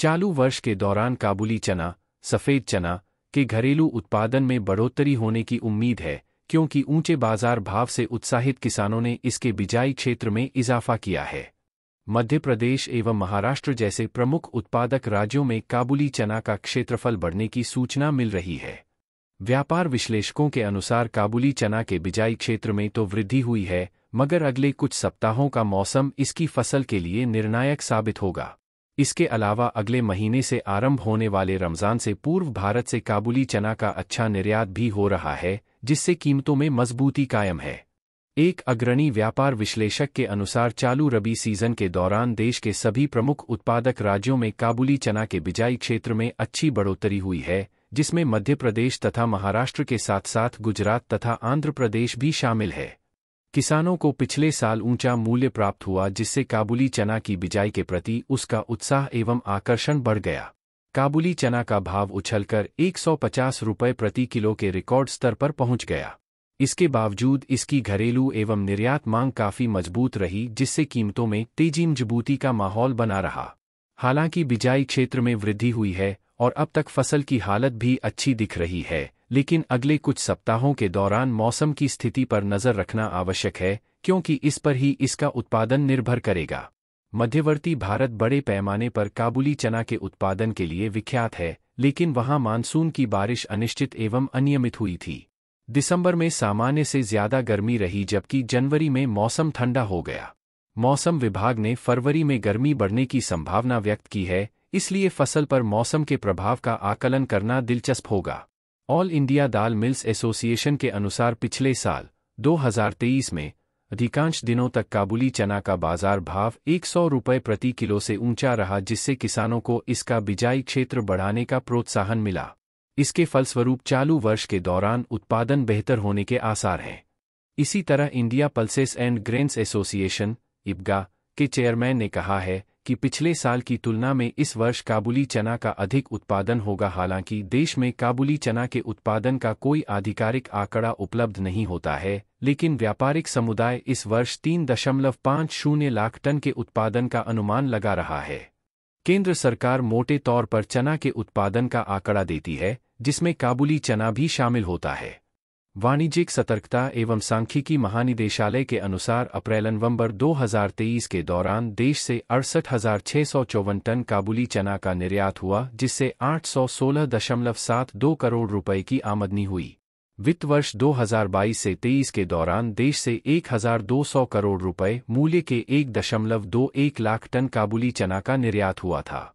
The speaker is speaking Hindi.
चालू वर्ष के दौरान काबुली चना सफ़ेद चना के घरेलू उत्पादन में बढ़ोतरी होने की उम्मीद है क्योंकि ऊंचे बाजार भाव से उत्साहित किसानों ने इसके बिजाई क्षेत्र में इजाफा किया है मध्य प्रदेश एवं महाराष्ट्र जैसे प्रमुख उत्पादक राज्यों में काबुली चना का क्षेत्रफल बढ़ने की सूचना मिल रही है व्यापार विश्लेषकों के अनुसार काबुली चना के बिजाई क्षेत्र में तो वृद्धि हुई है मगर अगले कुछ सप्ताहों का मौसम इसकी फसल के लिए निर्णायक साबित होगा इसके अलावा अगले महीने से आरंभ होने वाले रमज़ान से पूर्व भारत से काबुली चना का अच्छा निर्यात भी हो रहा है जिससे कीमतों में मजबूती कायम है एक अग्रणी व्यापार विश्लेषक के अनुसार चालू रबी सीजन के दौरान देश के सभी प्रमुख उत्पादक राज्यों में काबुली चना के बिजाई क्षेत्र में अच्छी बढ़ोतरी हुई है जिसमें मध्य प्रदेश तथा महाराष्ट्र के साथ साथ गुजरात तथा आंध्र प्रदेश भी शामिल है किसानों को पिछले साल ऊंचा मूल्य प्राप्त हुआ जिससे काबुली चना की बिजाई के प्रति उसका उत्साह एवं आकर्षण बढ़ गया काबुली चना का भाव उछलकर एक रुपये प्रति किलो के रिकॉर्ड स्तर पर पहुंच गया इसके बावजूद इसकी घरेलू एवं निर्यात मांग काफी मजबूत रही जिससे कीमतों में तेजी मजबूती का माहौल बना रहा हालांकि बिजाई क्षेत्र में वृद्धि हुई है और अब तक फसल की हालत भी अच्छी दिख रही है लेकिन अगले कुछ सप्ताहों के दौरान मौसम की स्थिति पर नज़र रखना आवश्यक है क्योंकि इस पर ही इसका उत्पादन निर्भर करेगा मध्यवर्ती भारत बड़े पैमाने पर काबुली चना के उत्पादन के लिए विख्यात है लेकिन वहां मानसून की बारिश अनिश्चित एवं अनियमित हुई थी दिसंबर में सामान्य से ज्यादा गर्मी रही जबकि जनवरी में मौसम ठंडा हो गया मौसम विभाग ने फरवरी में गर्मी बढ़ने की संभावना व्यक्त की है इसलिए फसल पर मौसम के प्रभाव का आकलन करना दिलचस्प होगा All India Dal Mills Association के अनुसार पिछले साल 2023 में अधिकांश दिनों तक काबुली चना का बाजार भाव एक सौ प्रति किलो से ऊंचा रहा जिससे किसानों को इसका बिजाई क्षेत्र बढ़ाने का प्रोत्साहन मिला इसके फलस्वरूप चालू वर्ष के दौरान उत्पादन बेहतर होने के आसार हैं इसी तरह India Pulses and Grains Association IPGA के चेयरमैन ने कहा है कि पिछले साल की तुलना में इस वर्ष काबुली चना का अधिक उत्पादन होगा हालांकि देश में काबुली चना के उत्पादन का कोई आधिकारिक आंकड़ा उपलब्ध नहीं होता है लेकिन व्यापारिक समुदाय इस वर्ष तीन दशमलव पाँच शून्य लाख टन के उत्पादन का अनुमान लगा रहा है केंद्र सरकार मोटे तौर पर चना के उत्पादन का आंकड़ा देती है जिसमें काबुली चना भी शामिल होता है वाणिज्यिक सतर्कता एवं सांख्यिकी महानिदेशालय के अनुसार अप्रैल नवंबर 2023 के दौरान देश से अड़सठ हजार सौ चौवन टन काबुली चना का निर्यात हुआ जिससे आठ सौ सोलह दशमलव सात दो करोड़ रुपए की आमदनी हुई वित्त वर्ष 2022 से 23 के दौरान देश से 1,200 करोड़ रुपए मूल्य के 1.21 लाख टन काबुली चना का निर्यात हुआ था